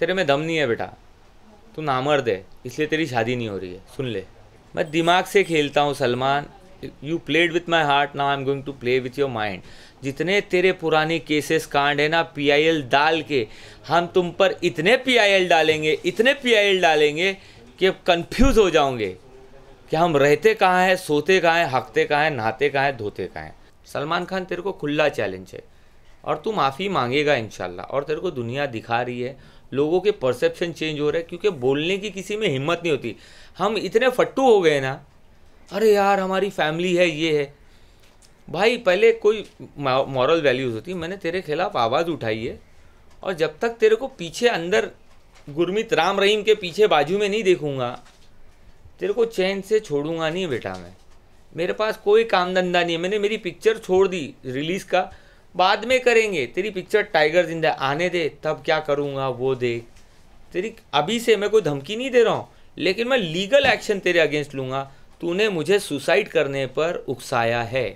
तेरे में दम नहीं है बेटा तू नामर्द है इसलिए तेरी शादी नहीं हो रही है सुन ले मैं दिमाग से खेलता हूँ Salman you played with my heart now I am going to play with your mind जितने तेरे पुराने केसेस कांड है ना पीआईएल डाल के हम तुम पर इतने पीआईएल डालेंगे इतने पीआईएल डालेंगे कि अब कन्फ्यूज़ हो जाओगे कि हम रहते कहाँ हैं सोते कहाँ हैं हकते कहाँ हैं नहाते कहाँ हैं धोते कहाँ हैं सलमान खान तेरे को खुला चैलेंज है और तू माफ़ी मांगेगा इन और तेरे को दुनिया दिखा रही है लोगों के परसेप्शन चेंज हो रहे हैं क्योंकि बोलने की किसी में हिम्मत नहीं होती हम इतने फट्टू हो गए ना अरे यार हमारी फैमिली है ये है भाई पहले कोई मॉरल वैल्यूज़ होती मैंने तेरे खिलाफ आवाज़ उठाई है और जब तक तेरे को पीछे अंदर गुरमित राम रहीम के पीछे बाजू में नहीं देखूंगा तेरे को चैन से छोड़ूंगा नहीं बेटा मैं मेरे पास कोई काम धंधा नहीं है मैंने मेरी पिक्चर छोड़ दी रिलीज़ का बाद में करेंगे तेरी पिक्चर टाइगर जिंदा आने दे तब क्या करूँगा वो देख तेरी अभी से मैं कोई धमकी नहीं दे रहा हूँ लेकिन मैं लीगल एक्शन तेरे अगेंस्ट लूंगा तूने मुझे सुसाइड करने पर उकसाया है